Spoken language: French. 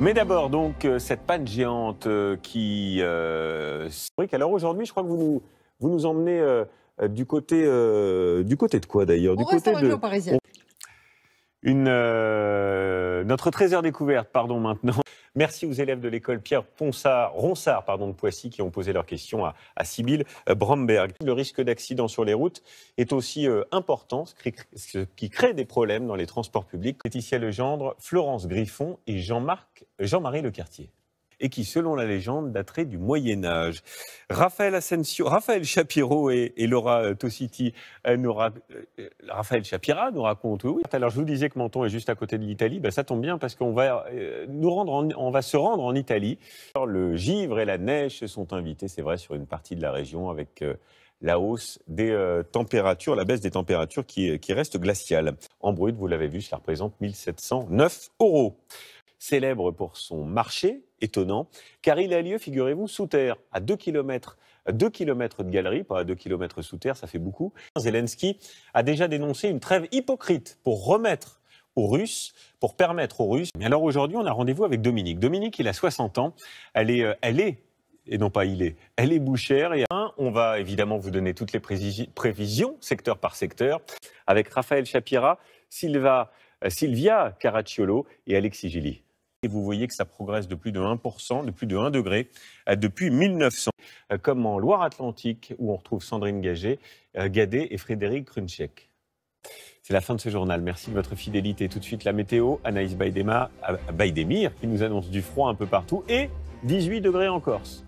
Mais d'abord, donc, euh, cette panne géante euh, qui. Euh, Alors aujourd'hui, je crois que vous nous, emmenez euh, du, côté, du côté de quoi d'ailleurs Du côté de. notre trésor découverte, pardon, maintenant. Merci aux élèves de l'école Pierre Ponsard, Ronsard pardon, de Poissy qui ont posé leurs questions à, Sybille euh, Bromberg. Le risque d'accident sur les routes est aussi euh, important, ce qui crée des problèmes dans les transports publics. Laetitia Legendre, Florence Griffon et Jean-Marc, Jean-Marie Lecartier et qui, selon la légende, daterait du Moyen Âge. Raphaël, Asensio, Raphaël Shapiro et, Laura euh, Tositi, euh, nous euh, Raphaël Shapira nous raconte, oui, Alors je vous disais que Menton est juste à côté de l'Italie, ben, ça tombe bien parce qu'on va, nous rendre on va se rendre en Italie. Alors, le givre et la neige se sont invités, c'est vrai, sur une partie de la région avec... la hausse des températures, la baisse des températures qui, reste glaciale. En brut, vous l'avez vu, cela représente 1709 euros. Célèbre pour son marché, étonnant, car il a lieu, figurez-vous, sous terre, à 2 km. 2 km de galerie, pas à 2 km sous terre, ça fait beaucoup. Zelensky a déjà dénoncé une trêve hypocrite pour remettre aux Russes, pour permettre aux Russes. Mais alors aujourd'hui, on a rendez-vous avec Dominique. Dominique, il a 60 ans. Elle est, euh, elle est et non pas il est. Elle est bouchère et on va évidemment vous donner toutes les prévisions secteur par secteur avec Raphaël Chapira, euh, Sylvia Caracciolo et Alexis Gilly. Et vous voyez que ça progresse de plus de 1%, de plus de 1 degré euh, depuis 1900, euh, comme en Loire-Atlantique, où on retrouve Sandrine Gagé, euh, Gadet et Frédéric Krunchek. C'est la fin de ce journal. Merci de votre fidélité. Tout de suite, la météo, Anaïs Baïdemir, qui nous annonce du froid un peu partout et 18 degrés en Corse.